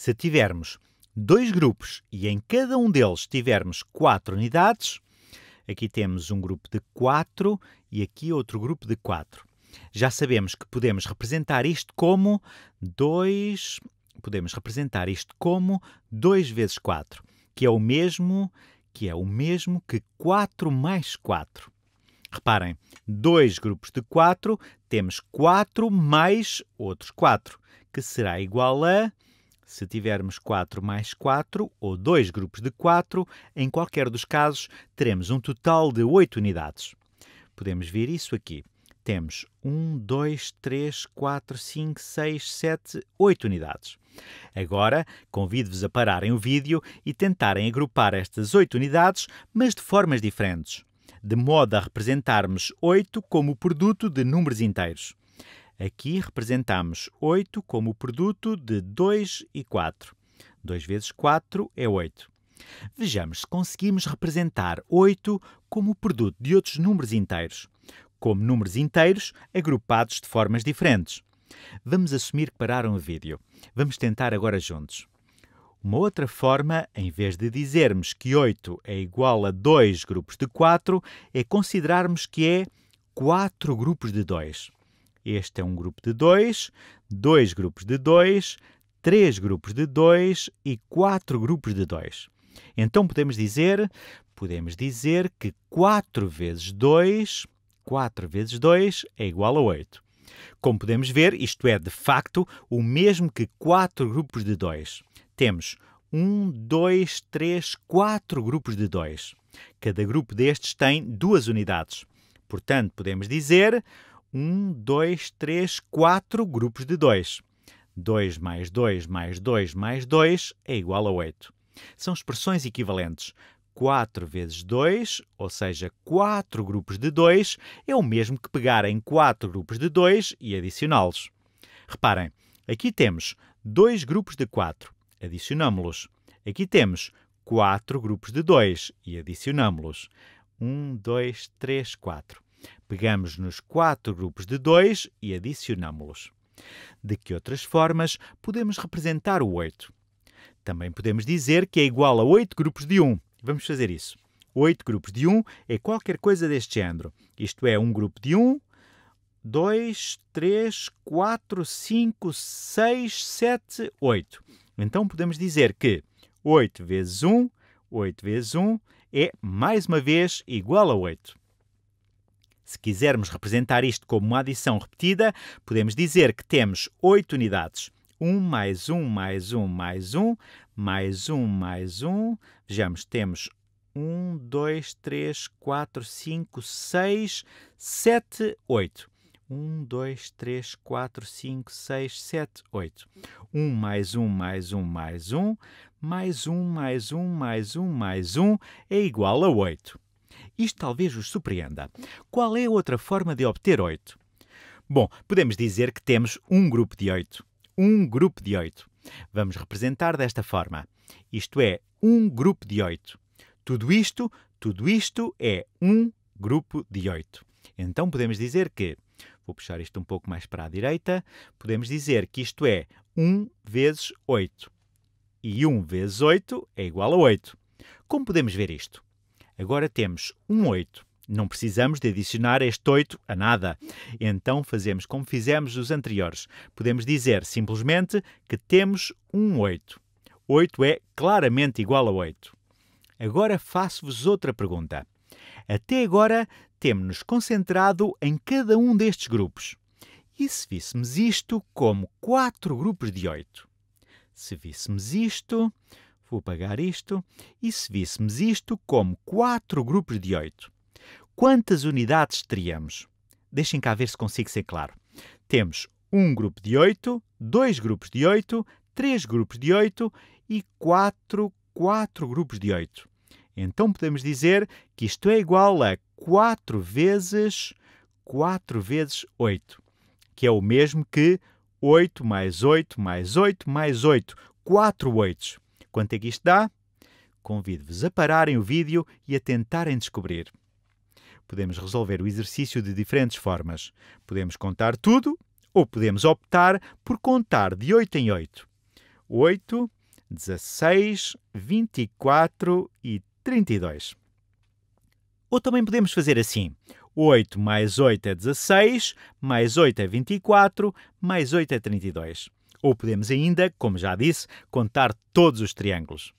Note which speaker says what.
Speaker 1: Se tivermos dois grupos e em cada um deles tivermos quatro unidades, aqui temos um grupo de 4 e aqui outro grupo de 4. Já sabemos que podemos representar isto como 2, podemos representar isto como 2 vezes 4, que é o mesmo que é o mesmo que 4 mais 4. Reparem, dois grupos de 4, temos 4 mais outros 4, que será igual a se tivermos 4 mais 4, ou dois grupos de 4, em qualquer dos casos teremos um total de 8 unidades. Podemos ver isso aqui. Temos 1, 2, 3, 4, 5, 6, 7, 8 unidades. Agora, convido-vos a pararem o vídeo e tentarem agrupar estas 8 unidades, mas de formas diferentes, de modo a representarmos 8 como o produto de números inteiros. Aqui representamos 8 como produto de 2 e 4. 2 vezes 4 é 8. Vejamos se conseguimos representar 8 como produto de outros números inteiros, como números inteiros agrupados de formas diferentes. Vamos assumir que pararam o vídeo. Vamos tentar agora juntos. Uma outra forma, em vez de dizermos que 8 é igual a 2 grupos de 4, é considerarmos que é 4 grupos de 2. Este é um grupo de 2, 2 grupos de 2, 3 grupos de 2 e 4 grupos de 2. Então podemos dizer, podemos dizer que 4 vezes 2, 4 vezes 2 é igual a 8. Como podemos ver, isto é de facto o mesmo que 4 grupos de 2. Temos 1, 2, 3, 4 grupos de 2. Cada grupo destes tem duas unidades. Portanto, podemos dizer 1, 2, 3, 4 grupos de 2. 2 mais 2 mais 2 mais 2 é igual a 8. São expressões equivalentes. 4 vezes 2, ou seja, 4 grupos de 2, é o mesmo que pegar em 4 grupos de 2 e adicioná-los. Reparem, aqui temos 2 grupos de 4, adicionámo-los. Aqui temos 4 grupos de 2 e adicionámo-los. 1, 2, 3, 4. Pegamos nos quatro grupos de dois e adicionámo-los. De que outras formas podemos representar o 8? Também podemos dizer que é igual a 8 grupos de 1. Vamos fazer isso. 8 grupos de 1 é qualquer coisa deste género. Isto é, um grupo de 1, 2, 3, 4, 5, 6, 7, 8. Então podemos dizer que 8 vezes 1, 8 vezes 1 é mais uma vez igual a 8. Se quisermos representar isto como uma adição repetida, podemos dizer que temos 8 unidades. 1 mais 1 mais 1 mais 1 mais 1 mais 1. Vejamos, temos 1, 2, 3, 4, 5, 6, 7, 8. 1, 2, 3, 4, 5, 6, 7, 8. 1 mais 1 mais 1 mais 1, mais 1 mais 1 mais 1 mais 1 é igual a 8. Isto talvez os surpreenda. Qual é a outra forma de obter 8? Bom, podemos dizer que temos um grupo de 8. Um grupo de 8. Vamos representar desta forma. Isto é um grupo de 8. Tudo isto, tudo isto é um grupo de 8. Então podemos dizer que, vou puxar isto um pouco mais para a direita, podemos dizer que isto é 1 vezes 8. E 1 vezes 8 é igual a 8. Como podemos ver isto? Agora temos um 8. Não precisamos de adicionar este 8 a nada. Então fazemos como fizemos os anteriores. Podemos dizer simplesmente que temos um 8. 8 é claramente igual a 8. Agora faço-vos outra pergunta. Até agora temos-nos concentrado em cada um destes grupos. E se víssemos isto como 4 grupos de 8? Se víssemos isto vou pagar isto, e se víssemos isto como 4 grupos de 8, quantas unidades teríamos? Deixem cá ver se consigo ser claro. Temos um grupo de 8, dois grupos de 8, três grupos de 8 e 4, 4 grupos de 8. Então podemos dizer que isto é igual a 4 vezes 4 vezes 8, que é o mesmo que 8 mais 8 mais 8 mais 8, 4 oitos. Quanto é que isto dá? Convido-vos a pararem o vídeo e a tentarem descobrir. Podemos resolver o exercício de diferentes formas. Podemos contar tudo ou podemos optar por contar de 8 em 8. 8, 16, 24 e 32. Ou também podemos fazer assim: 8 mais 8 é 16, mais 8 é 24, mais 8 é 32. Ou podemos ainda, como já disse, contar todos os triângulos.